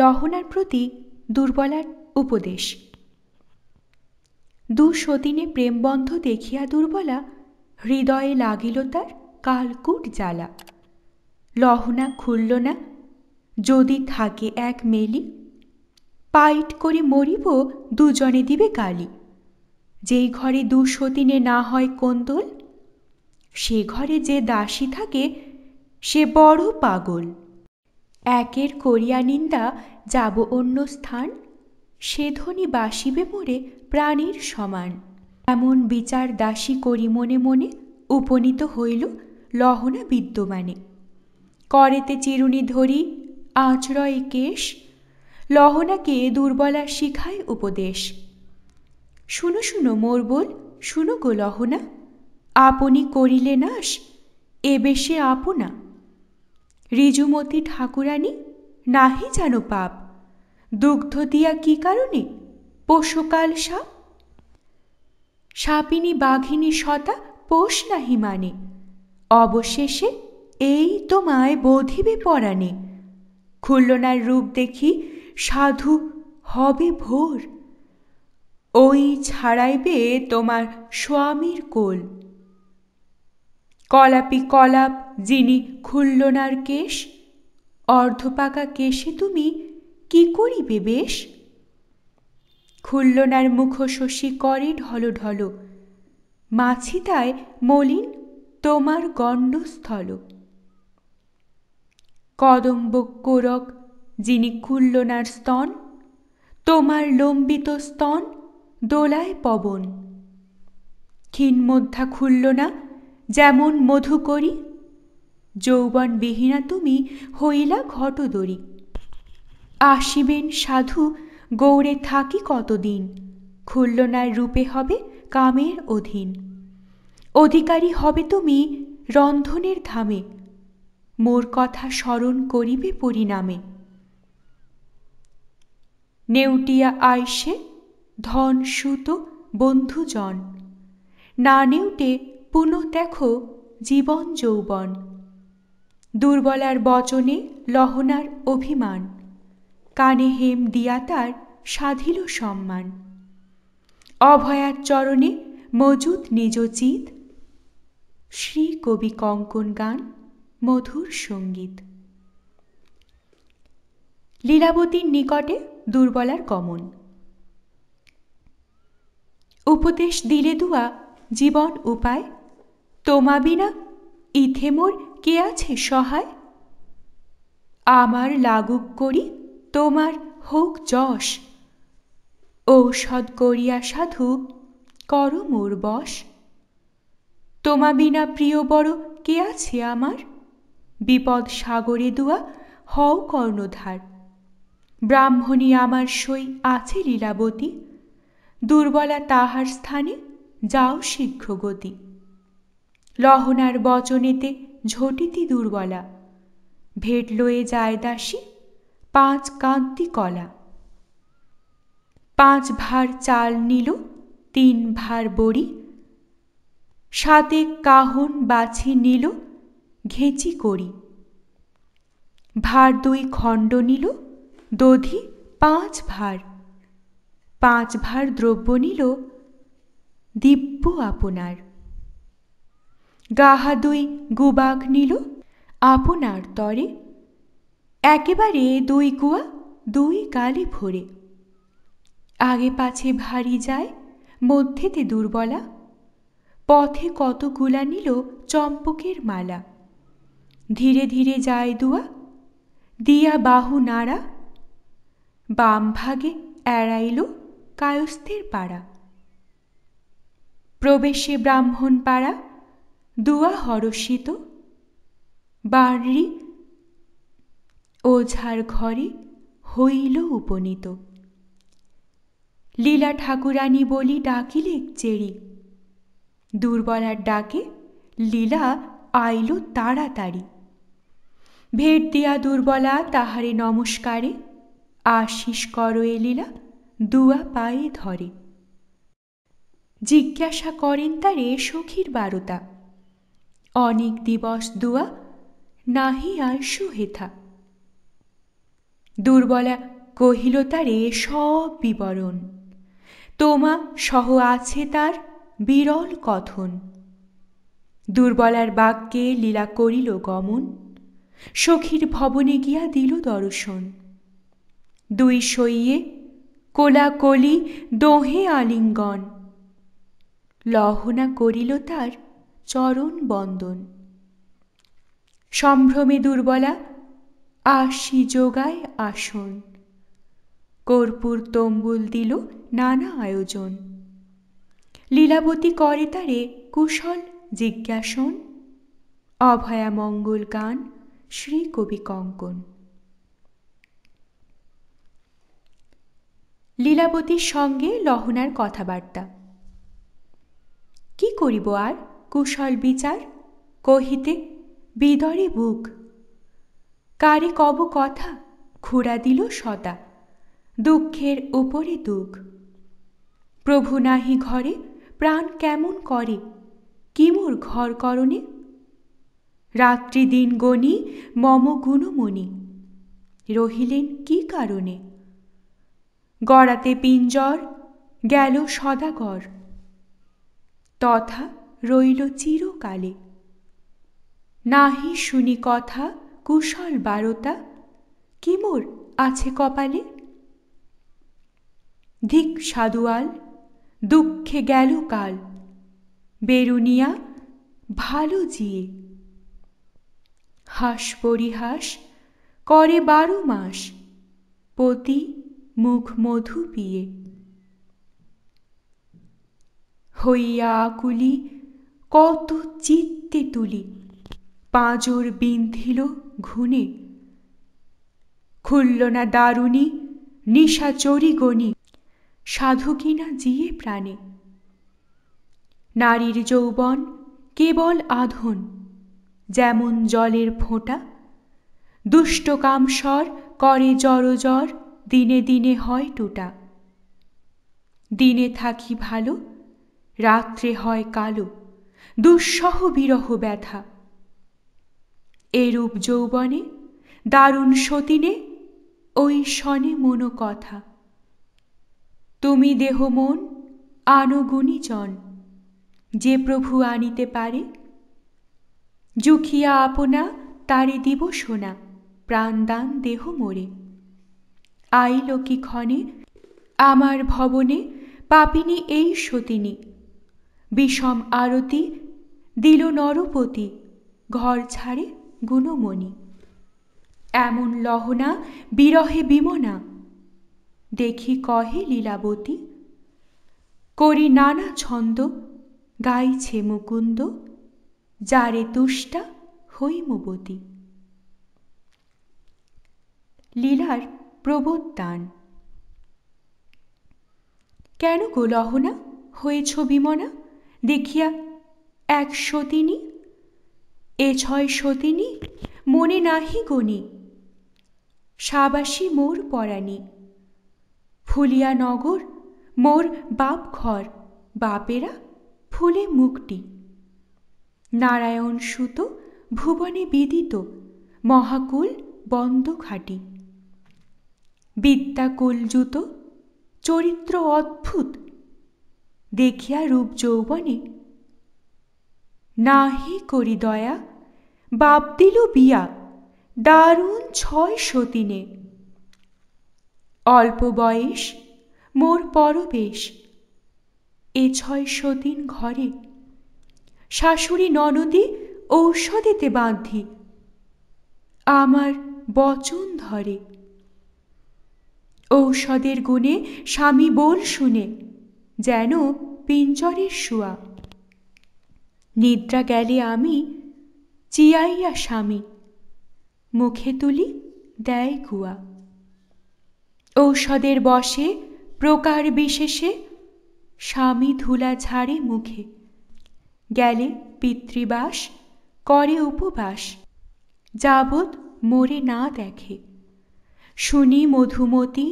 লহনার প্রতি দুর্বলার উপদেশ দু সতীনে প্রেমবন্ধ দেখিয়া দুর্বলা হৃদয়ে লাগিল তার কালকুট জ্বালা লহনা খুলল না যদি থাকে এক মেলি পাইট করে মরিব দুজনে দিবে কালি যেই ঘরে দু সতীনে না হয় কোন্দল সে ঘরে যে দাসী থাকে সে বড় পাগল একের করিয়া নিন্দা যাব অন্য স্থান সে ধ্বনি বাসিবে মোরে প্রাণীর সমান এমন বিচার দাসী করি মনে মনে উপনীত হইল লহনা বিদ্যমানে করেতে চিরুনি ধরি আঁচড়য় কেশ লহনাকে দুর্বলা শিখায় উপদেশ শুনো শুনো মোর বল শুনো গো লহনা আপনি করিলে নাশ এ বেশে আপনা রিজুমতি ঠাকুরানী নাহি জানো পাপ দুগ্ধ দিয়া কি কারণে পশুকাল সাপ সাপিনী বাঘিনী সতা পোষ নাহি মানে অবশেষে এই তোমায় বোধিবে পরাণে খুল্লনার রূপ দেখি সাধু হবে ভোর ওই ছাড়াইবে তোমার স্বামীর কোল কলাপি কলাপ যিনি খুল্লনার কেশ অর্ধপাকা কেশে তুমি কি করিবে বেশ খুল্লনার মুখ শশী করে ঢল ঢল মাছি তাই মলিন তোমার গণ্ডস্থল কদম্ব কোরক যিনি খুল্লনার স্তন তোমার লম্বিত স্তন দোলায় পবন ক্ষীণ মধ্যা খুল্লনা যেমন মধু করি যৌবনবিহীনা তুমি হইলা ঘটদরি আসিবেন সাধু গৌড়ে থাকি কতদিন খুল্লনায় রূপে হবে কামের অধীন অধিকারী হবে তুমি রন্ধনের ধামে মোর কথা স্মরণ করিবে পরিণামে নেউটিয়া আইসে ধন সুত বন্ধুজন না নেউটে পুনঃ দেখো জীবন যৌবন দুর্বলার বচনে লহনার অভিমান কানে হেম দিয়া তার সাধিল সম্মান অভয়ার চরণে মজুদ চিত শ্রী কবি কঙ্কন গান মধুর সঙ্গীত লীলাবতীর নিকটে দুর্বলার কমন উপদেশ দিলে দুয়া জীবন উপায় তোমা বিনা ইথে মোর কে আছে সহায় আমার লাগুক করি তোমার হোক যশ ঔষধ করিয়া সাধু কর মোর বশ তোমা বিনা প্রিয় বড় কে আছে আমার বিপদ সাগরে দুয়া হও কর্ণধার ব্রাহ্মণী আমার সই আছে লীলাবতী দুর্বলা তাহার স্থানে যাও শীঘ্র গতি লহনার বচনেতে ঝটিতি দুর্বলা ভেট লয়ে যায় দাসী পাঁচ কান্তি কলা পাঁচ ভার চাল নিল তিন ভার বড়ি সাতে কাহন বাছি নিল ঘেঁচি করি ভার দুই খণ্ড নিল দধি পাঁচ ভার পাঁচ ভার দ্রব্য নিল দিব্য আপনার গাহাদুই গুবাক নিল আপনার তরে একেবারে দুই কুয়া দুই গালে ভরে আগে পাছে ভারী যায় মধ্যেতে দুর্বলা পথে কত গুলা নিল চম্পকের মালা ধীরে ধীরে যায় দুয়া দিয়া বাহু নাড়া বাম ভাগে এড়াইল কায়স্থের পাড়া প্রবেশে ব্রাহ্মণ পাড়া দুয়া হরষিত বাড়ি ওঝার ঘরে হইল উপনীত লীলা ঠাকুরানী বলি ডাকিলে চেরি দুর্বলার ডাকে লীলা আইল তাড়াতাড়ি ভেট দিয়া দুর্বলা তাহারে নমস্কারে আশিস কর এ লীলা দুয়া পায়ে ধরে জিজ্ঞাসা করেন তার এ সখীর বারতা অনেক দিবস দুয়া নাহি আর সুহেথা দুর্বলা কহিল তার এ সব বিবরণ তোমা সহ আছে তার বিরল কথন দুর্বলার বাক্যে লীলা করিল গমন সখীর ভবনে গিয়া দিল দর্শন দুই সইয়ে কোলাকলি দোহে আলিঙ্গন লহনা করিল তার চরণ বন্দন সম্ভ্রমে দুর্বলা আশি যোগায় আসন কর্পূর তম্বুল দিল নানা আয়োজন লীলাবতী করে তারে কুশল জিজ্ঞাসন অভয়া মঙ্গল গান শ্রী কবি কঙ্কন লীলাবতীর সঙ্গে লহনার কথাবার্তা কি করিব আর কুশল বিচার কহিতে বিদরে বুক কারে কব কথা খুড়া দিল সদা দুঃখের উপরে দুঃখ প্রভু নাহি ঘরে প্রাণ কেমন করে কিমুর ঘর করণে রাত্রি দিন গণি মম গুণমণি রহিলেন কি কারণে গড়াতে পিঞ্জর গেল সদাগর তথা রইল চিরকালে নাহি শুনি কথা কুশল বারতা কি মোর আছে কপালে ধিক সাধুয়াল দুঃখে গেল কাল বেরুনিয়া ভালো জিয়ে হাস পরিহাস করে বারো মাস পতি মুখ মধু পিয়ে হইয়া আকুলি কত চিত্তে তুলি পাঁজর বিন্ধিল ঘুনে খুলল না দারুণী চরি গণি সাধু কিনা জিয়ে প্রাণে নারীর যৌবন কেবল আধন যেমন জলের ফোঁটা দুষ্টকাম স্বর করে জড়জর দিনে দিনে হয় টুটা দিনে থাকি ভালো রাত্রে হয় কালো দুঃসহ বিরহ ব্যথা এরূপ যৌবনে দারুণ সতীনে ওই শনে মনো কথা তুমি দেহ মন আনুগুণীজন যে প্রভু আনিতে পারে জুখিয়া আপনা তারি দিব সোনা প্রাণদান দেহ মোরে আইল কি ক্ষণে আমার ভবনে পাপিনী এই সতিনী বিষম আরতি দিল নরপতি ঘর ছাড়ে গুণমণি এমন লহনা বিরহে বিমনা দেখি কহে লীলাবতী করি নানা ছন্দ গাইছে মুকুন্দ যারে তুষ্টা হৈমবতী লীলার প্রবোদ্দান কেন গো লহনা হয়েছ বিমনা দেখিয়া এক সতিনী এ ছয় সতিনী মনে নাহি গণি সাবাসী মোর পরাণী ফুলিয়া নগর মোর বাপ ঘর বাপেরা ফুলে মুক্তি নারায়ণ সুত ভুবনে বিদিত মহাকুল বন্ধ খাটি বিদ্যাকুল জুত চরিত্র অদ্ভুত দেখিয়া রূপ যৌবনে নাহি করি দয়া বাপ দিল বিয়া দারুণ ছয় সতীনে অল্প বয়স মোর পরবেশ এ ছয় সতীন ঘরে শাশুড়ি ননদি ঔষধেতে বাঁধি আমার বচন ধরে ঔষধের গুণে স্বামী বোল শুনে যেন পিঞ্জরের শুয়া নিদ্রা গেলে আমি চিয়াইয়া স্বামী মুখে তুলি দেয় গুয়া ঔষধের বসে প্রকার বিশেষে স্বামী ধুলা ঝাড়ে মুখে গেলে পিতৃবাস করে উপবাস যাবৎ মোরে না দেখে শুনি মধুমতি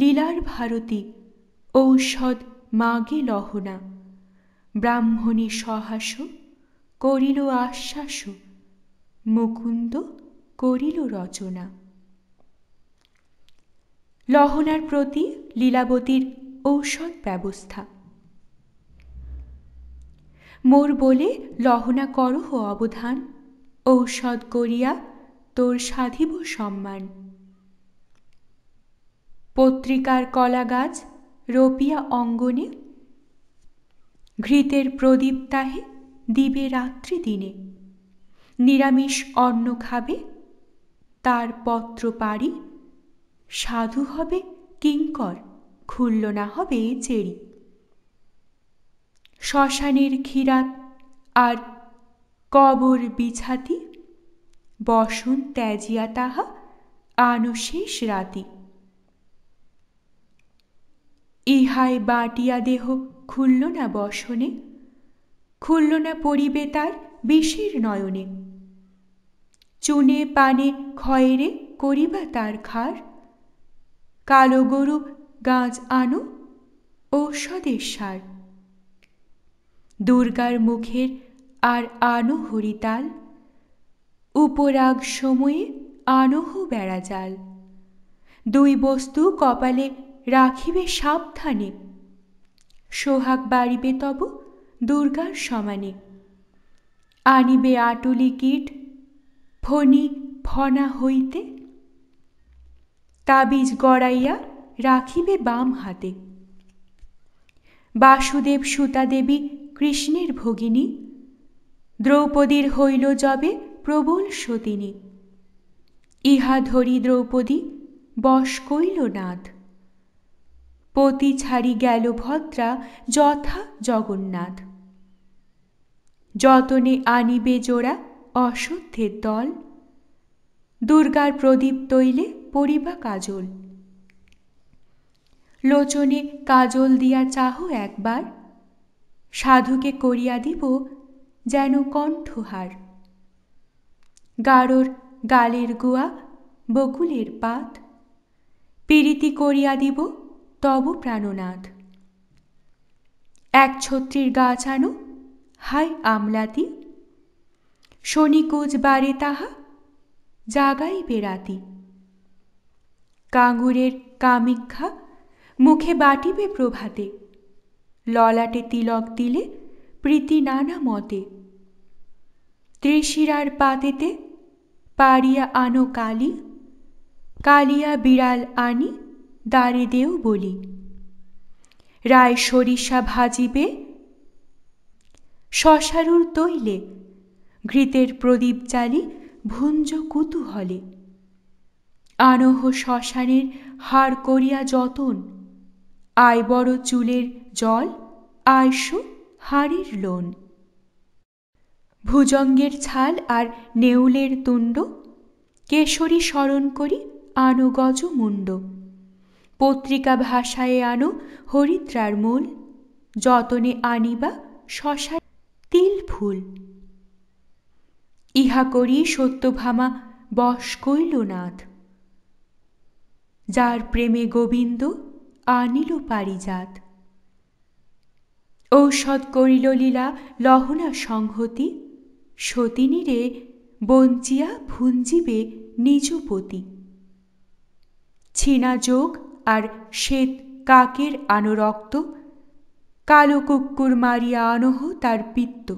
লীলার ভারতী ঔষধ মাগে লহনা ব্রাহ্মণী সহাস করিল আশ্বাস মুকুন্দ করিল রচনা লহনার প্রতি লীলাবতীর ঔষধ ব্যবস্থা মোর বলে লহনা করহ অবধান ঔষধ করিয়া তোর সাধিব সম্মান পত্রিকার কলাগাছ রোপিয়া অঙ্গনে ঘৃতের প্রদীপ তাহে দিবে রাত্রি দিনে নিরামিষ অন্ন খাবে তার পত্র পারি সাধু হবে কিঙ্কর খুলল না হবে চেরি শ্মশানের ক্ষীরাত আর কবর বিছাতি বসন ত্যাজিয়া তাহা আনুশেষ রাতি ইহাই বাটিয়া দেহ খুলল না বসনে খুলল না পরিবে তার বিষের নয়নে চুনে পানে খয়েরে করিবা তার খার কালো গরু গাছ আনু ঔষধের সার দুর্গার মুখের আর আনু হরিতাল উপরাগ সময়ে আনহ জাল দুই বস্তু কপালে রাখিবে সাবধানে সোহাগ বাড়িবে তব দুর্গার সমানে আনিবে আটলি কীট ফণি ফনা হইতে তাবিজ গড়াইয়া রাখিবে বাম হাতে বাসুদেব দেবী কৃষ্ণের ভগিনী দ্রৌপদীর হইল জবে প্রবল সতিনী ইহা ধরি দ্রৌপদী বশ কইল নাথ পতি ছাড়ি গেল ভদ্রা যথা জগন্নাথ যতনে আনিবে জোড়া অশুদ্ধের দল দুর্গার প্রদীপ তৈলে পরিবা কাজল লোচনে কাজল দিয়া চাহ একবার সাধুকে করিয়া দিব যেন কণ্ঠহার গাঢ়র গালের গোয়া বকুলের পাত পিরিতি করিয়া দিব তব প্রাণনাথ এক ছত্রির গাছ আনো হাই আমলাতি শনিকোজ বারে তাহা জাগাই বেড়াতি কাঙ্গুরের কামিক্ষা মুখে বাটিবে প্রভাতে ললাটে তিলক দিলে প্রীতি নানা মতে ত্রিশিরার পাতেতে পারিয়া আনো কালি কালিয়া বিড়াল আনি দেও বলি রায় সরিষা ভাজিবে শশারুর তৈলে ঘৃতের প্রদীপ চালি ভুঞ্জ কুতূহলে আনহ শ্মশানের হার করিয়া যতন আয় বড় চুলের জল আয়সু হাড়ির লোন ভুজঙ্গের ছাল আর নেউলের তুণ্ড কেশরী স্মরণ করি আনুগজ মুণ্ড পত্রিকা ভাষায় আনো হরিদ্রার মূল যতনে আনিবা শশা তিল ফুল ইহা করি সত্যভামা বশ কৈলনাথ যার প্রেমে গোবিন্দ আনিল পারিজাত ঔষধ করিল লীলা লহনা সংহতি সতিনীরে বঞ্চিয়া ভুঞ্জিবে নিজপতি ছিনা যোগ আর শ্বেত কাকের আনো রক্ত কালো কুকুর মারিয়া আনহ তার পিত্ত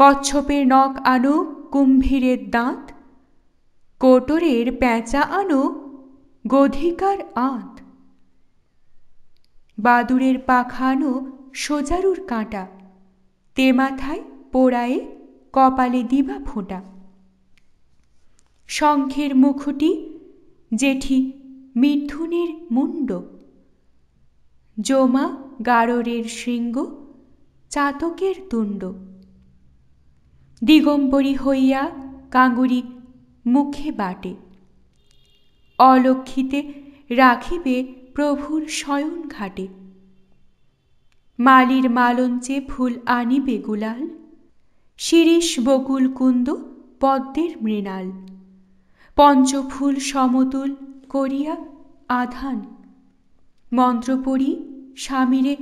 কচ্ছপের নখ আনো কুম্ভীরের দাঁত কোটরের প্যাঁচা আনো গধিকার আঁত বাদুরের আনো সোজারুর কাঁটা তে মাথায় পোড়ায়ে কপালে দিবা ফোঁটা শঙ্খের মুখটি জেঠি মিথুনের মুণ্ড জমা গাড়রের শৃঙ্গ চাতকের তুণ্ড দিগম্বরী হইয়া কাঙ্গুরি মুখে বাটে অলক্ষিতে রাখিবে প্রভুর শয়ন ঘাটে মালির মালঞ্চে ফুল আনিবে গুলাল শিরীষ বকুল কুন্দ পদ্মের মৃণাল পঞ্চফুল সমতুল করিয়া আধান মন্ত্র পড়ি স্বামীরে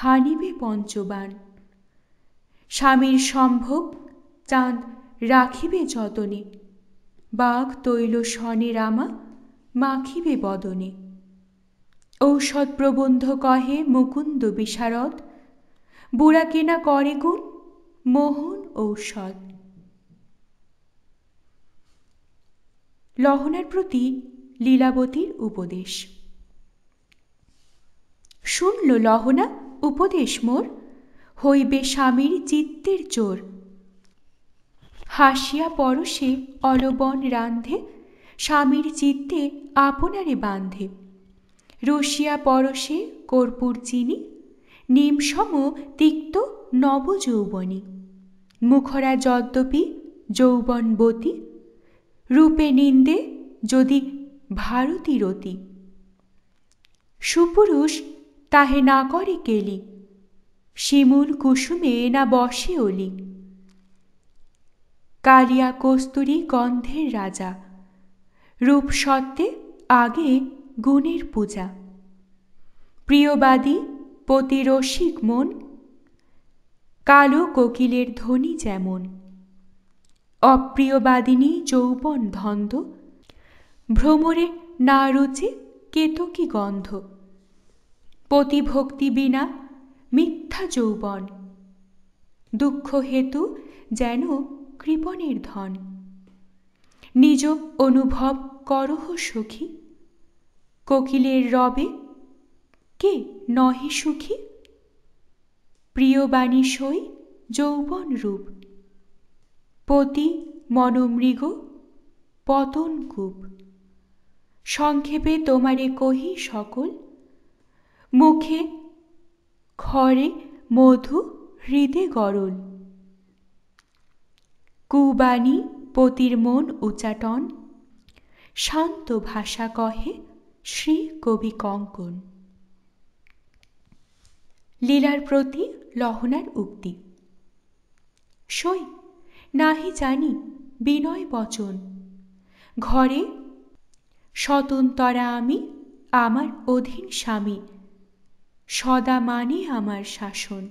হানিবে পঞ্চবান স্বামীর সম্ভব চাঁদ রাখিবে যতনে বাঘ তৈল শনে রামা মাখিবে বদনে ঔষধ প্রবন্ধ কহে মুকুন্দ বিশারদ বুড়া কেনা করে গুণ মোহন ঔষধ লহনার প্রতি লীলাবতীর উপদেশ শুনল লহনা উপদেশ মোর হইবে স্বামীর চিত্তের চোর হাসিয়া পরশে অলবন রান্ধে স্বামীর চিত্তে আপনারে বান্ধে রসিয়া পরশে কর্পূর চিনি নিমসম তিক্ত নবযৌবনী মুখরা যদ্যপি যৌবনবতী রূপে নিন্দে যদি ভারতী রতি সুপুরুষ তাহে না করে কেলি শিমুল কুসুমে না বসে অলি কালিয়া কস্তুরী গন্ধের রাজা রূপ সত্ত্বে আগে গুণের পূজা প্রিয়বাদী পতিরসিক মন কালো কোকিলের ধ্বনি যেমন অপ্রিয়বাদিনী যৌবন ধন্দ ভ্রমরে না রুচি কেতকি গন্ধ পতিভক্তি বিনা মিথ্যা যৌবন দুঃখ হেতু যেন কৃপণের ধন নিজ অনুভব করহ সুখী কোকিলের রবে কে নহে সুখী প্রিয়বাণী সই যৌবন রূপ পতি মনমৃগ পতনকূপ সংক্ষেপে তোমারে কহি সকল মুখে খরে মধু হৃদে গরল কুবাণী পতির মন উচাটন শান্ত ভাষা কহে শ্রী কবি কঙ্কন লীলার প্রতি লহনার উক্তি সই নাহি জানি বিনয় বচন ঘরে স্বতন্তরা আমি আমার অধীন স্বামী সদা মানে আমার শাসন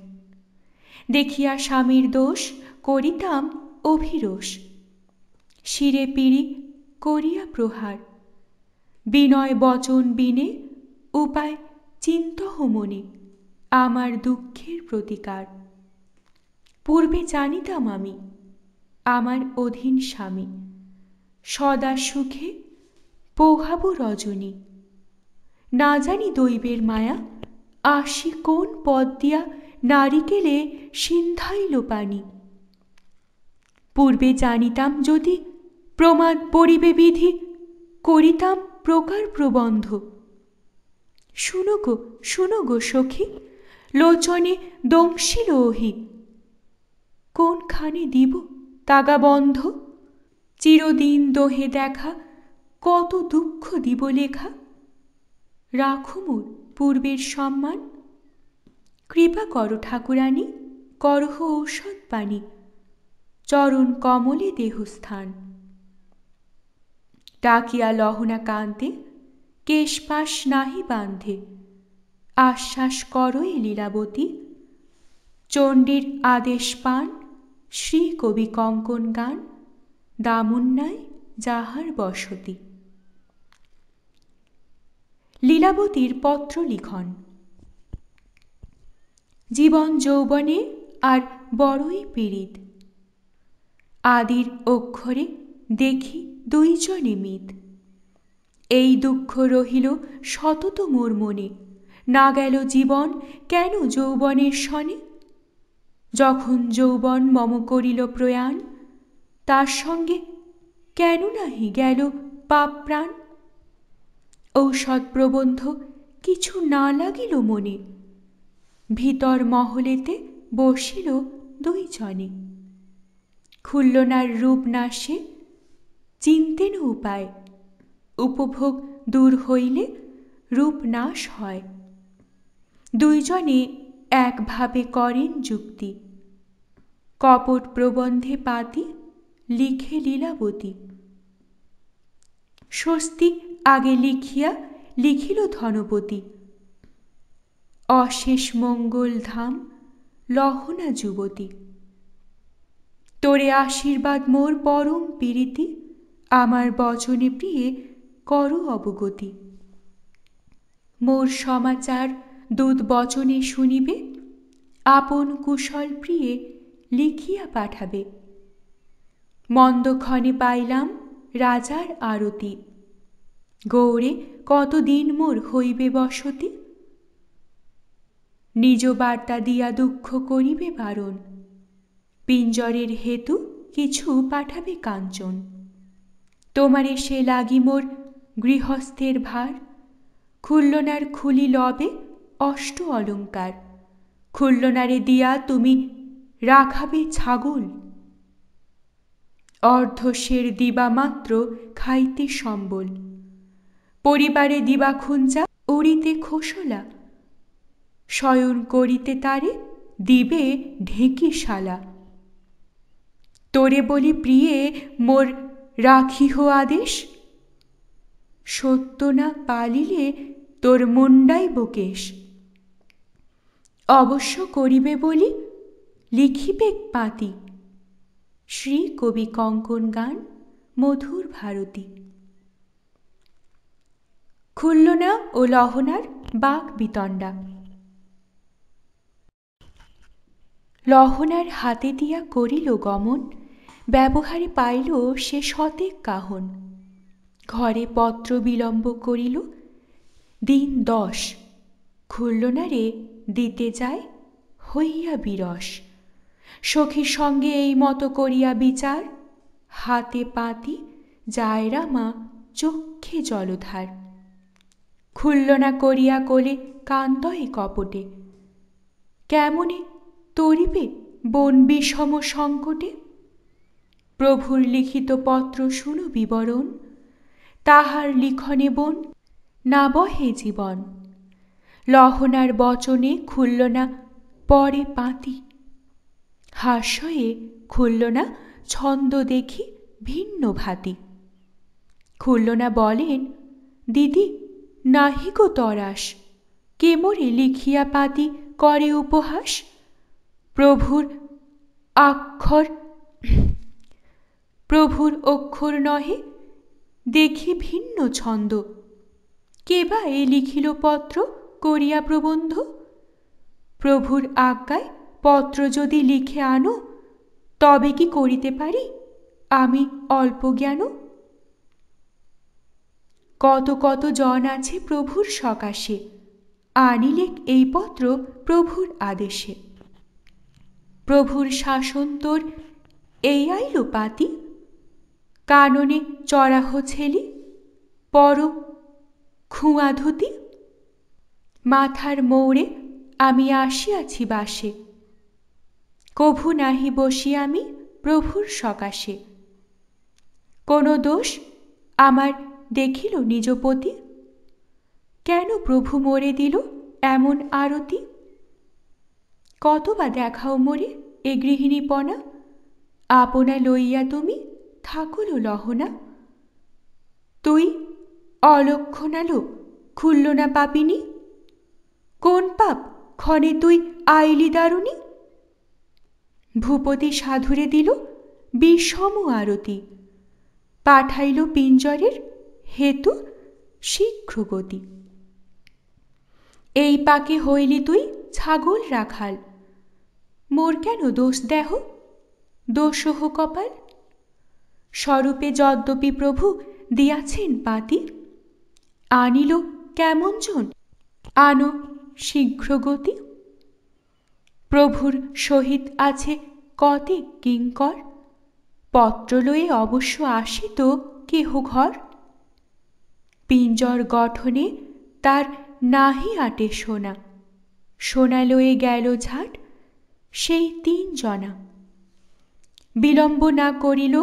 দেখিয়া স্বামীর দোষ করিতাম অভিরোষ শিরে পিড়ি করিয়া প্রহার বিনয় বচন বিনে উপায় চিন্তহমনি আমার দুঃখের প্রতিকার পূর্বে জানিতাম আমি আমার অধীন স্বামী সদা সুখে পৌহাবো রজনী না জানি দৈবের মায়া আসি কোন পদ দিয়া নারিকেলে সিন্ধাইল পানি পূর্বে জানিতাম যদি প্রমাদ পড়িবে বিধি করিতাম প্রকার প্রবন্ধ শুনো গো শুনো গো সখী লোচনে দংশিল ওহি কোনখানে দিব তাগাবন্ধ চিরদিন দোহে দেখা কত দুঃখ দিব লেখা রাখুমুর পূর্বের সম্মান কৃপা করো ঠাকুরানী করহ ঔষধ পানি চরণ কমলে দেহস্থান ডাকিয়া লহনা কান্তে কেশপাশ নাহি বান্ধে আশ্বাস করো এ লীলাবতী চণ্ডীর আদেশ পান শ্রী কবি কঙ্কন গান দামুন্নায় যাহার বসতি লীলাবতীর পত্র লিখন জীবন যৌবনে আর বড়ই পীড়িত আদির অক্ষরে দেখি দুইজনে মিত এই দুঃখ রহিল শতত মোর মনে না গেল জীবন কেন যৌবনের সনে যখন যৌবন মম করিল প্রয়াণ তার সঙ্গে কেন নাহি গেল পাপ প্রাণ ঔষধ প্রবন্ধ কিছু না লাগিল মনে ভিতর মহলেতে বসিল দুইজনে খুল্লনার রূপ নাশে চিনতেন উপায় উপভোগ দূর হইলে রূপ নাশ হয় দুইজনে একভাবে করেন যুক্তি কপট প্রবন্ধে পাতি লিখে লীলাবতী স্বস্তিক আগে লিখিয়া লিখিল ধনপতি অশেষ মঙ্গল ধাম লহনা যুবতী তোরে আশীর্বাদ মোর পরম পীড়িতি আমার বচনে প্রিয়ে কর অবগতি মোর সমাচার দূত বচনে শুনিবে আপন কুশল প্রিয়ে লিখিয়া পাঠাবে মন্দক্ষণে পাইলাম রাজার আরতি গৌরে কতদিন মোর হইবে বসতি নিজ বার্তা দিয়া দুঃখ করিবে বারণ পিঞ্জরের হেতু কিছু পাঠাবে কাঞ্চন তোমারে সে লাগি মোর গৃহস্থের ভার খুল্লনার খুলি লবে অষ্ট অলঙ্কার খুল্লনারে দিয়া তুমি রাখাবে ছাগল অর্ধশের দিবা মাত্র খাইতে সম্বল পরিবারে দিবা খুঞ্জা উড়িতে খোসলা শয়ন করিতে তারে দিবে ঢেঁকি শালা তোরে বলি প্রিয়ে মোর রাখিহ আদেশ সত্য না পালিলে তোর মুন্ডাই বকেশ অবশ্য করিবে বলি লিখিবে পাতি শ্রী কবি কঙ্কন গান মধুর ভারতী খুল্লনা ও লহনার বাঘ বিতণ্ডা লহনার হাতে দিয়া করিল গমন ব্যবহারে পাইল সে সতেক কাহন ঘরে পত্র বিলম্ব করিল দিন দশ খুল্লনারে দিতে যায় হইয়া বিরস সখীর সঙ্গে এই মতো করিয়া বিচার হাতে পাতি যায় মা চক্ষে জলধার খুলল না করিয়া কোলে কান্তয়ে কপটে কেমনে তরিবে বন বিষম সংকটে প্রভুর লিখিত পত্র শুনো বিবরণ তাহার লিখনে বোন না বহে জীবন লহনার বচনে খুলল না পরে পাতি হাস্যয়ে খুলল না ছন্দ দেখি ভিন্ন ভাতি খুলল না বলেন দিদি গো তরাস কেমরে লিখিয়া পাতি করে উপহাস প্রভুর আক্ষর প্রভুর অক্ষর নহে দেখি ভিন্ন ছন্দ কেবা এ লিখিল পত্র করিয়া প্রবন্ধ প্রভুর আজ্ঞায় পত্র যদি লিখে আনো তবে কি করিতে পারি আমি অল্প জ্ঞানও কত কত জন আছে প্রভুর সকাশে আনিলেক এই পত্র প্রভুর আদেশে প্রভুর শাসন তোর এই আইল পাতি কাননে চড়াহ ছেলি পর খুঁয়া ধুতি মাথার মৌড়ে আমি আসিয়াছি বাসে কভু নাহি বসি আমি প্রভুর সকাশে কোনো দোষ আমার দেখিল নিজ পতি কেন প্রভু মরে দিল এমন আরতি কতবা দেখাও মরে এ গৃহিণীপনা আপনা লইয়া তুমি থাকল লহনা তুই অলক্ষণালো খুলল না পাপিনী কোন পাপ ক্ষণে তুই আইলি দারুণী ভূপতি সাধুরে দিল বিষম আরতি পাঠাইল পিঞ্জরের হেতু শীঘ্র গতি এই পাকে হইলি তুই ছাগল রাখাল মোর কেন দোষ দেহ দোষহ কপাল স্বরূপে যদ্যপি প্রভু দিয়াছেন পাতি আনিল কেমন জন আনো শীঘ্র গতি প্রভুর সহিত আছে কতে কিঙ্কর পত্র লয়ে অবশ্য আসিত কেহ ঘর পিঞ্জর গঠনে তার নাহি আটে সোনা সোনা লয়ে গেল ঝাট সেই তিন জনা বিলম্ব না করিল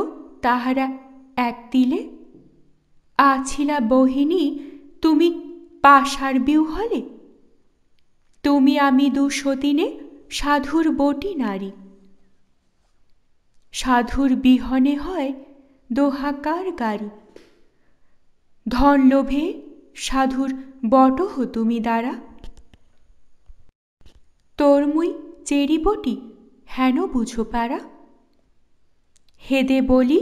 তাহারা এক তিলে আছিলা বহিনী তুমি পাশার বিউহলে তুমি আমি দুশতিনে সাধুর বটি নারী সাধুর বিহনে হয় দোহাকার গাড়ি ধন লোভে সাধুর বট তুমি দ্বারা তরমুই চেরি বটি হেন বুঝো পারা হেদে বলি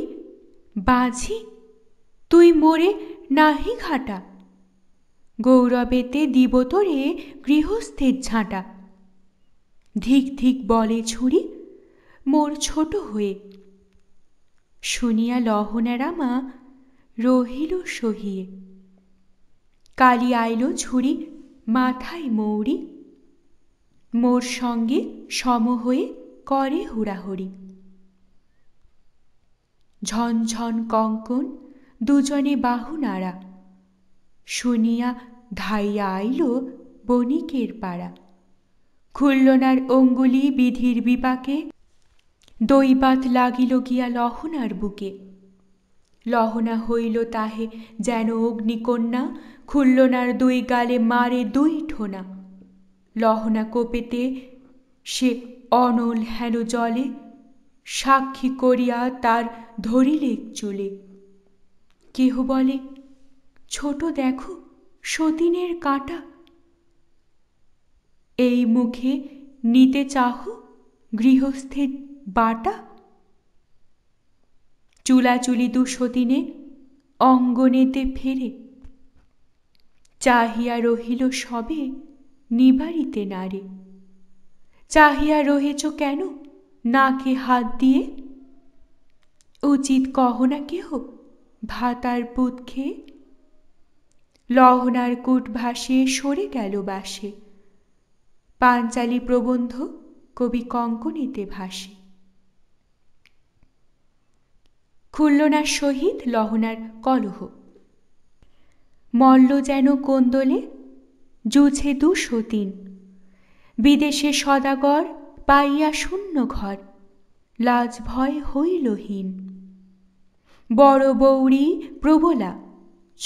বাঝি তুই মোরে নাহি ঘাটা গৌরবেতে দিব তোরে গৃহস্থের ঝাঁটা ধিক ধিক বলে ছুরি মোর ছোট হয়ে শুনিয়া লহনারা মা রহিল সহিয়ে কালি আইল ছুরি মাথায় মৌরি মোর সঙ্গে সম হয়ে করে হুড়াহুড়ি ঝনঝন কঙ্কন দুজনে বাহু নাড়া শুনিয়া ধাইয়া আইল বণিকের পাড়া খুল্লনার অঙ্গুলি বিধির বিপাকে দৈবাত লাগিল গিয়া লহনার বুকে লহনা হইল তাহে যেন অগ্নিকন্যা খুল্লনার দুই গালে মারে দুই ঠোনা লহনা কোপেতে সে অনল হেন জলে সাক্ষী করিয়া তার ধরিলে চলে কেহ বলে ছোট দেখো সতীনের কাঁটা এই মুখে নিতে চাহ গৃহস্থের বাটা চুলাচুলি দুশদিনে অঙ্গনেতে ফেরে চাহিয়া রহিল সবে নিবারিতে নারে চাহিয়া রহেছ কেন নাকে হাত দিয়ে উচিত কহ না কেহ ভাতার পুত খেয়ে লহনার কুট ভাসিয়ে সরে গেল বাসে পাঞ্চালি প্রবন্ধ কবি কঙ্কনিতে ভাসে খুল্লনার সহিত লহনার কলহ মল্ল যেন কোন্দলে জুঝে দুশো তিন বিদেশে সদাগর পাইয়া শূন্য ঘর লাজ ভয় হইলহীন বড় বৌরি প্রবলা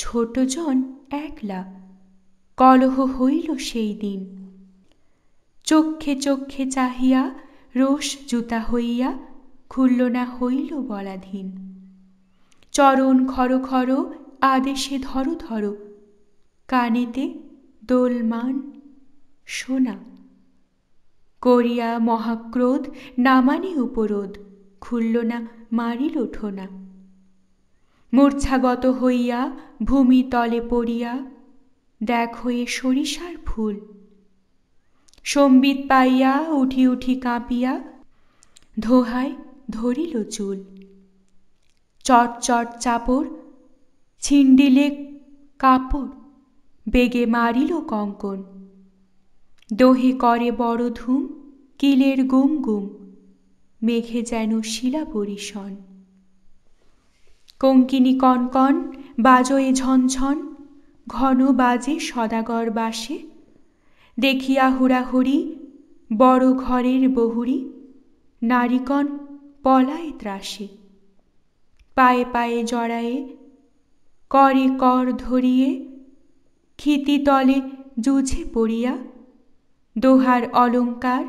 ছোটজন একলা কলহ হইল সেই দিন চক্ষে চক্ষে চাহিয়া রোষ জুতা হইয়া খুল্লনা হইল বলাধীন চরণ খর খর আদেশে ধরো ধরো কানেতে দোলমান সোনা করিয়া মহাক্রোধ নামানি উপরোধ খুলল না মারিল ঠোনা মূর্ছাগত হইয়া ভূমি তলে পড়িয়া দেখ হয়ে সরিষার ফুল সম্বিত পাইয়া উঠি উঠি কাঁপিয়া ধোহায় ধরিল চুল চটচট চাপড় ছিন্ডিলে কাপড় বেগে মারিল কঙ্কন দোহে করে বড় ধুম কিলের গুম গুম মেঘে যেন শিলা পরিশন কঙ্কিনী কনকন বাজয়ে ঝনঝন ঘন বাজে সদাগর বাসে দেখিয়া হুড়াহুড়ি বড় ঘরের বহুরি নারীকণ পলায় ত্রাসে পায়ে পায়ে জড়ায়ে করে কর ধরিয়ে তলে জুঝে পড়িয়া দোহার অলঙ্কার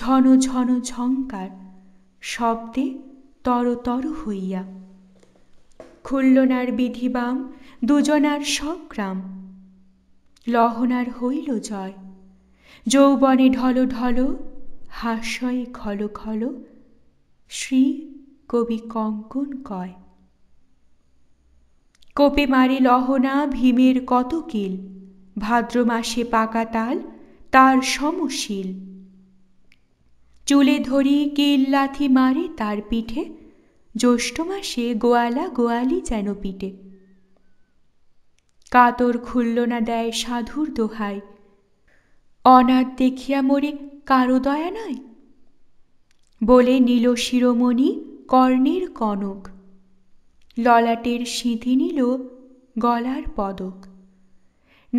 ঝন ঝন ঝঙ্কার শব্দে তরতর হইয়া খুল্লনার বিধিবাম দুজনার সগ্রাম লহনার হইল জয় যৌবনে ঢল ঢল হাস্যয় খল খল শ্রী কবি কঙ্কন কয় কোপে মারি লহনা ভীমের কত কিল ভাদ্র মাসে পাকা তাল তার সমশীল চুলে ধরি কিল লাথি মারে তার পিঠে জ্যৈষ্ঠ মাসে গোয়ালা গোয়ালি যেন পিটে কাতর খুলল না দেয় সাধুর দোহাই অনাথ দেখিয়া মরে কারো দয়া নয় বলে নীল শিরোমণি কর্ণের কনক ললাটের সিঁধি নিল গলার পদক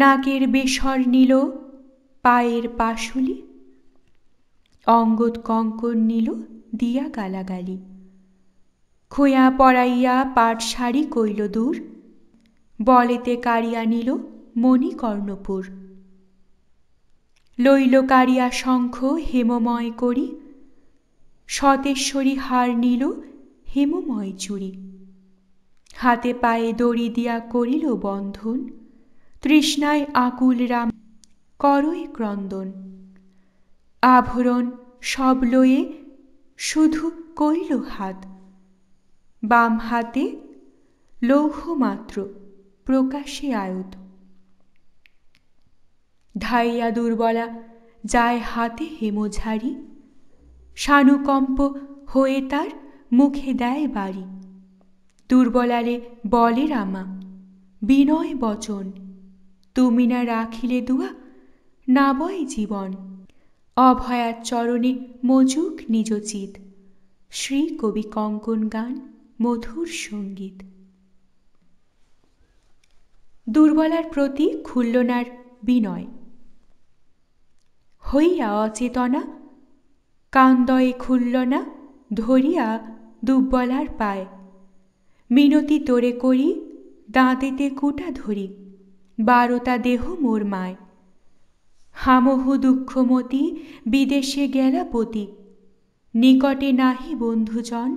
নাকের বেসর নিল পায়ের পাশুলি অঙ্গদ কঙ্কর নিল দিয়া গালাগালি খোয়া পড়াইয়া পাট শাড়ি কইল দূর বলেতে কারিয়া নিল মণিকর্ণপুর লইল কারিয়া শঙ্খ হেমময় করি সতেশ্বরী হার নিল হেমময় চুরি হাতে পায়ে দড়ি দিয়া করিল বন্ধন তৃষ্ণায় আকুল রাম করই ক্রন্দন আভরণ সব লয়ে শুধু কইল হাত বাম হাতে লৌহমাত্র প্রকাশে আয়ত ধাইয়া দুর্বলা যায় হাতে হেমঝারি সানুকম্প হয়ে তার মুখে দেয় বাড়ি দুর্বলারে বলে রামা বিনয় বচন তুমি না রাখিলে দুয়া না বয় জীবন অভয়ার চরণে মজুক নিজচিত শ্রী কবি কঙ্কন গান মধুর সঙ্গীত দুর্বলার প্রতি খুল্লনার বিনয় হইয়া অচেতনা কান্দয়ে খুলল না ধরিয়া দুব্বলার পায় মিনতি তোরে করি দাঁতেতে কুটা ধরি বারোতা দেহ মোর মায় হামহু দুঃখমতি বিদেশে গেলা পতি নিকটে নাহি বন্ধুজন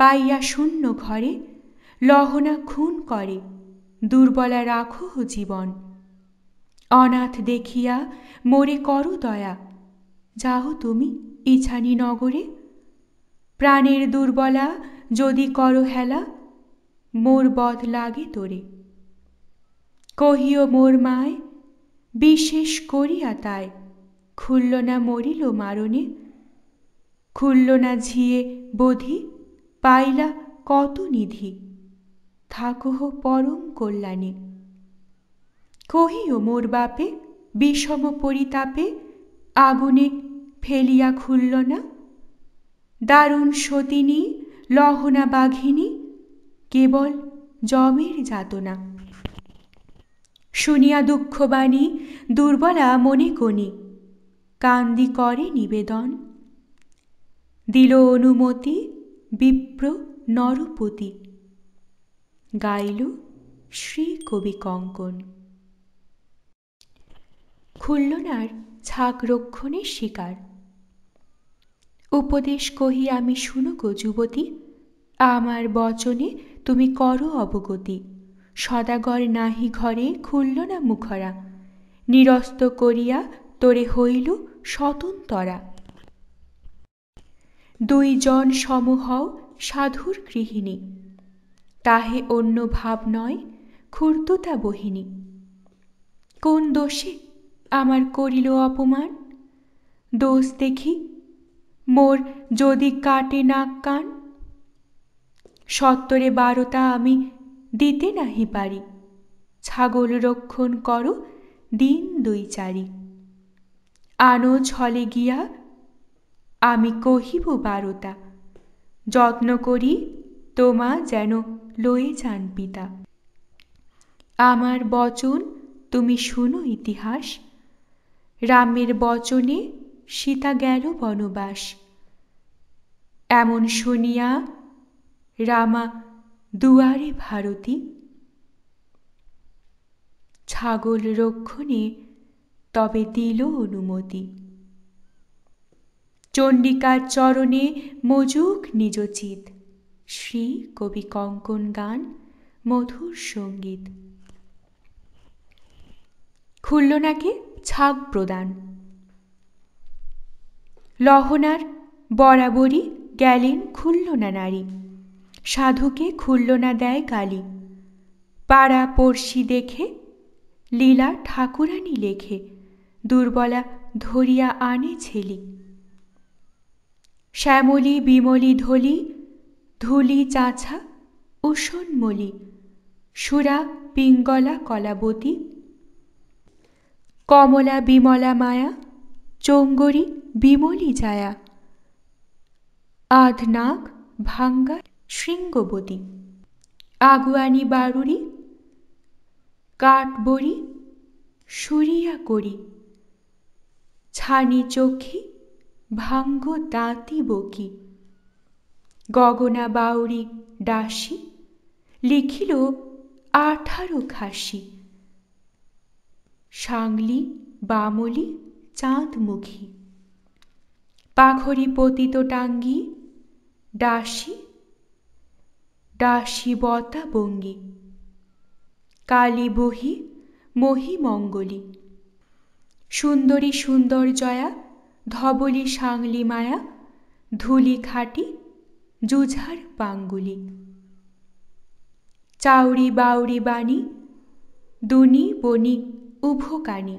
পাইয়া শূন্য ঘরে লহনা খুন করে দুর্বলা রাখহ জীবন অনাথ দেখিয়া মোরে করো দয়া যাহো তুমি ইছানি নগরে প্রাণের দুর্বলা যদি করো হেলা মোর বধ লাগে তোরে কহিও মোর মায় বিশেষ করিয়া তাই খুলল না মরিল মারণে খুলল না ঝিয়ে বধি পাইলা কত নিধি থাকহ পরম কল্যাণে কহিও মোর বাপে বিষম পরিতাপে আগুনে ফেলিয়া খুলল না দারুণ সতিনী লহনা বাঘিনী কেবল জমের যাতনা শুনিয়া দুঃখবাণী দুর্বলা মনে কনি কান্দি করে নিবেদন দিল অনুমতি বিপ্র নরপতি গাইল শ্রী কবি কঙ্কন খুলনার ছাক রক্ষণের শিকার উপদেশ কহি আমি গো যুবতী আমার বচনে তুমি করো অবগতি সদাগর নাহি ঘরে খুলল না মুখরা নিরস্ত করিয়া তোরে হইল স্বতন্তরা দুইজন সমূহ সাধুর গৃহিণী তাহে অন্য ভাব নয় ক্ষুর্দতা বহিনী কোন দোষে আমার করিল অপমান দোষ দেখি মোর যদি কাটে নাক কান সত্তরে বারোটা আমি দিতে নাহি পারি ছাগল রক্ষণ করো দিন দুই চারি আনো ছলে গিয়া আমি কহিব বারোটা যত্ন করি তোমা যেন লয়ে যান পিতা আমার বচন তুমি শুনো ইতিহাস রামের বচনে সীতা গেল বনবাস এমন শুনিয়া রামা দুয়ারে ভারতী ছাগল রক্ষণে তবে দিল অনুমতি চণ্ডিকার চরণে মজুক নিজচিত শ্রী কবি কঙ্কন গান মধুর সঙ্গীত নাকি ছাগ প্রদান লহনার বরাবরই গেলেন খুলল না নারী সাধুকে খুলল না দেয় কালী পাড়া পড়শি দেখে লীলা ঠাকুরানি লেখে দুর্বলা ধরিয়া আনে ছেলি শ্যামলি বিমলি ধলি ধুলি চাছা উষণমলি সুরা পিঙ্গলা কলাবতী কমলা বিমলা মায়া চঙ্গরী বিমলি জায়া আধনাক ভাঙ্গা শৃঙ্গবতী আগুয়ানি বারুরি কাঠবড়ি সুরিয়া করি ছানি চোখে ভাঙ্গ দাঁতি বকি গগনা বাউরি ডাসি লিখিল আঠারো খাসি সাংলি বামলি চাঁদমুখী পাখরি পতিত টাঙ্গি ডাসি ডাসি বতা বঙ্গি কালী বহি মহি মঙ্গলি সুন্দরী সুন্দর জয়া ধবলি সাংলি মায়া ধুলি খাটি জুঝার পাঙ্গুলি চাউরি বাউরি বাণী দুনি বনি উভকানি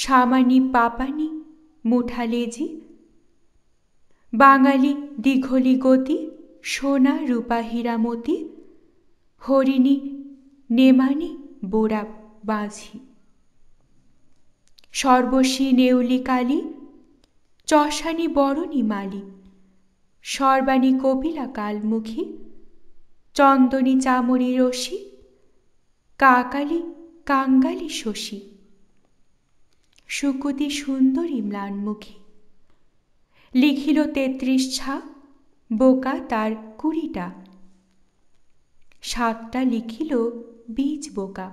সামানি পাপানি মুঠা লেজি বাঙালি দীঘলি গতি সোনা রূপা হীরামতি হরিণী নেমানি বোরা বাঁঝি সর্বশী নেউলি কালী চষানি বরণী মালি সর্বাণী কপিলা কালমুখী চন্দনী চামড়ি রশি কাকালি কাঙ্গালি শশী সুকতি সুন্দরী মুখে লিখিল তেত্রিশ ছা বোকা তার কুড়িটা সাতটা লিখিল বীজ বোকা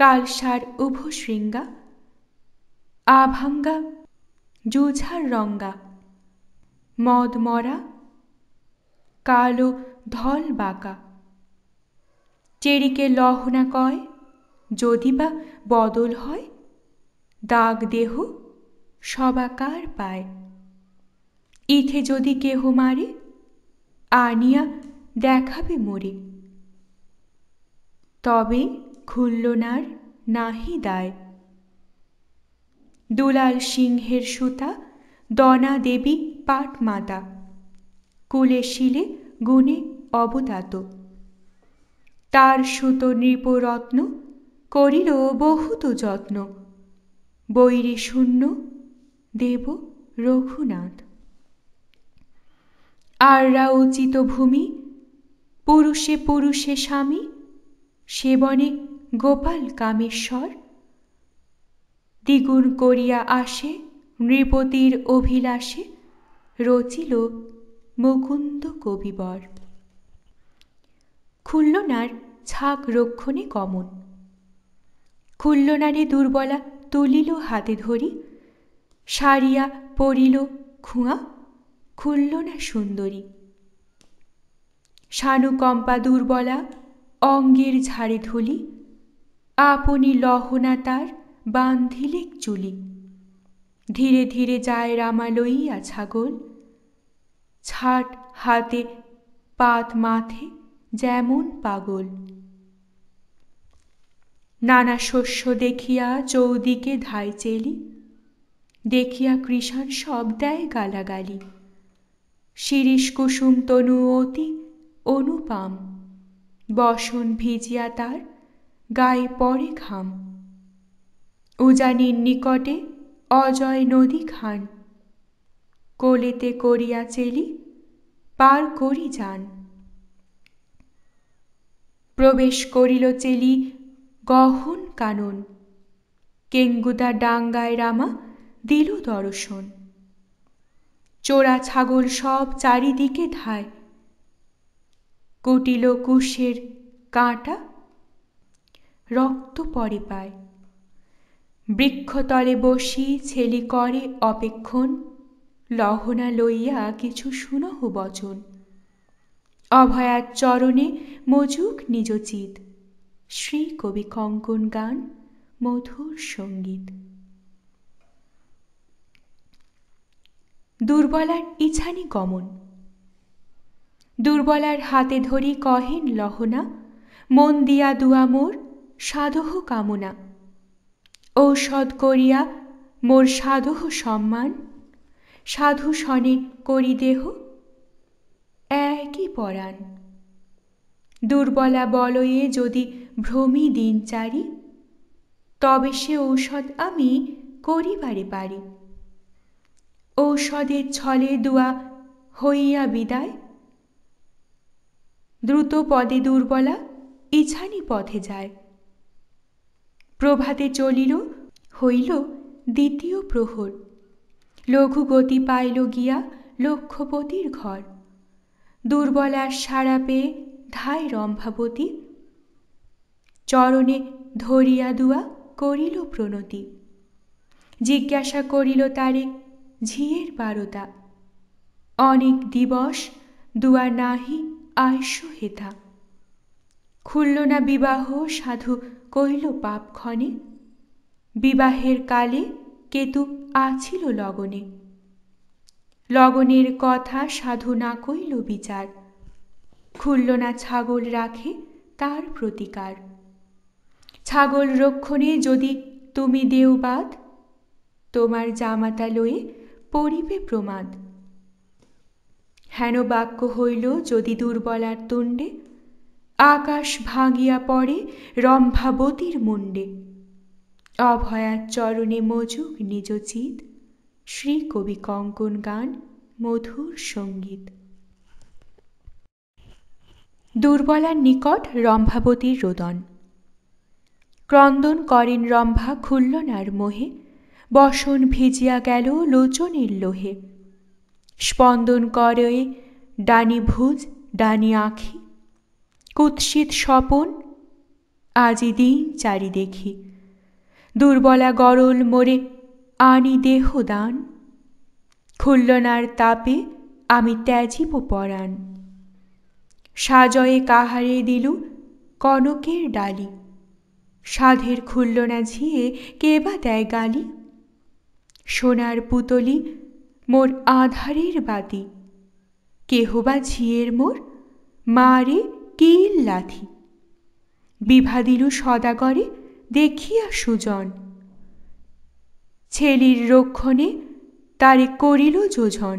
কালসার উভশৃঙ্গা আভাঙ্গা জুঝার রঙ্গা মদ মরা কালো ধল বাঁকা চেরিকে লহনা কয় যদি বা বদল হয় দাগ দেহ সবাকার পায় ইথে যদি কেহ মারে আনিয়া দেখাবে মোরে তবে খুল্লনার নাহি দায় দুলাল সিংহের সুতা দনা দেবী পাট মাতা কুলে শিলে গুণে অবদাত তার সুত নৃপরত্ন করিল বহুত যত্ন বৈরে শূন্য দেব রঘুনাথ আররা উচিত ভূমি পুরুষে পুরুষে স্বামী সেবনে গোপাল কামেশ্বর দ্বিগুণ করিয়া আসে নৃপতির অভিলাষে রচিল মুকুন্দ কবিবর খুল্লনার ছাক রক্ষণে কমন খুল্লনারে দুর্বলা তুলিল হাতে ধরি সারিয়া পড়িল খুঁয়া খুলল না সুন্দরী সানুকম্পা দুর্বলা অঙ্গের ঝাড়ে ধুলি আপনি লহনা তার বান্ধিলে চুলি ধীরে ধীরে যায় রামা লইয়া ছাগল ছাট হাতে পাত মাথে যেমন পাগল নানা শস্য দেখিয়া চৌদিকে ধাই চেলি দেখিয়া কৃষাণ সব দেয় গালাগালি শিরিষ কুসুম তনু অতি অনুপাম বসন ভিজিয়া তার গায়ে পরে ঘাম উজানির নিকটে অজয় নদী খান কোলেতে করিয়া চেলি পার করি যান প্রবেশ করিল চেলি গহন কানন কেঙ্গুদা ডাঙ্গায় রামা দিল দর্শন চোরা ছাগল সব চারিদিকে ধায় কুটিল কুশের কাঁটা রক্ত পরে পায় বৃক্ষতলে বসি ছেলি করে অপেক্ষণ লহনা লইয়া কিছু শুনহ বচন অভয়ার চরণে মজুক নিজচিত শ্রী কবি কঙ্কন গান মধুর সঙ্গীত দুর্বলার ইছানি গমন দুর্বলার হাতে ধরি কহেন লহনা মন দিয়া দুয়া মোর সাধহ কামনা ঔষধ করিয়া মোর সাধহ সম্মান সাধু সনে করি দেহ একই পরাণ দুর্বলা বলয়ে যদি ভ্রমি দিন চারি তবে সে ঔষধ আমি করিবারে পারি ঔষধের ছলে দুয়া হইয়া বিদায় দ্রুত পদে দুর্বলা ইছানি পথে যায় প্রভাতে চলিল হইল দ্বিতীয় প্রহর লঘু গতি পাইল গিয়া লক্ষপতির ঘর দুর্বলার সাড়া পেয়ে ধায় রম্ভাবতী চরণে ধরিয়া দুয়া করিল প্রণতি জিজ্ঞাসা করিল তারে ঝিয়ের বারতা অনেক দিবস দুয়া নাহি আয়স হেথা খুলল না বিবাহ সাধু কইল পাপ ক্ষণে বিবাহের কালে কেতু আছিল লগনে লগনের কথা সাধু না কইল বিচার খুলল না ছাগল রাখে তার প্রতিকার ছাগল রক্ষণে যদি তুমি দেওবাদ তোমার জামাতা লয়ে পড়িবে প্রমাদ হেন বাক্য হইল যদি দুর্বলার তুণ্ডে আকাশ ভাঙিয়া পড়ে রম্ভাবতীর মুণ্ডে অভয়ার চরণে মজুক নিজ চিত শ্রী কবি কঙ্কন গান মধুর সঙ্গীত দুর্বলার নিকট রম্ভাবতীর রোদন ক্রন্দন করেন রম্ভা খুলল নার মোহে বসন ভিজিয়া গেল লোচনের লোহে স্পন্দন করে ডানি ভুজ ডানি আঁখি কুৎসিত স্বপন আজি দিন চারি দেখি দুর্বলা গরল মোরে আনি দেহ দান খুল্লনার তাপে আমি ত্যাজিব পরাণ সাজয়ে কাহারে দিলু কনকের ডালি সাধের খুলল না ঝিয়ে কে বা দেয় গালি সোনার পুতলি মোর আধারের বাতি কেহ বা ঝিয়ের মোর মারে কিল লাথি বিভা দিল সদাগরে দেখিয়া সুজন ছেলির রক্ষণে তারে করিল যোজন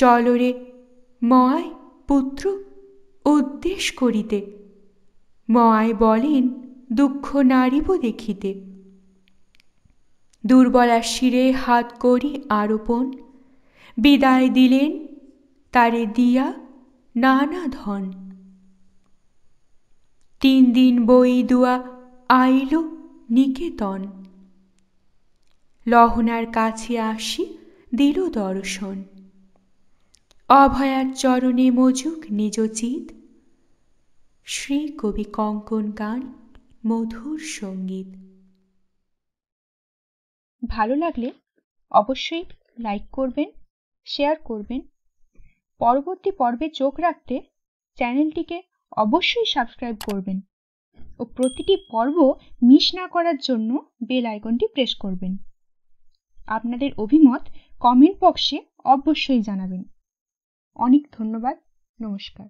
চলরে ময় পুত্র উদ্দেশ করিতে মায় বলেন দুঃখ নারিব দেখিতে দুর্বলা শিরে হাত করি আরোপণ বিদায় দিলেন তারে দিয়া নানা ধন তিন দিন বই দুয়া আইল নিকেতন লহনার কাছে আসি দিল দর্শন অভয়ার চরণে মজুক নিজ চিত শ্রী কবি কঙ্কন গান মধুর সঙ্গীত ভালো লাগলে অবশ্যই লাইক করবেন শেয়ার করবেন পরবর্তী পর্বে চোখ রাখতে চ্যানেলটিকে অবশ্যই সাবস্ক্রাইব করবেন ও প্রতিটি পর্ব মিস না করার জন্য বেল আইকনটি প্রেস করবেন আপনাদের অভিমত কমেন্ট বক্সে অবশ্যই জানাবেন অনেক ধন্যবাদ নমস্কার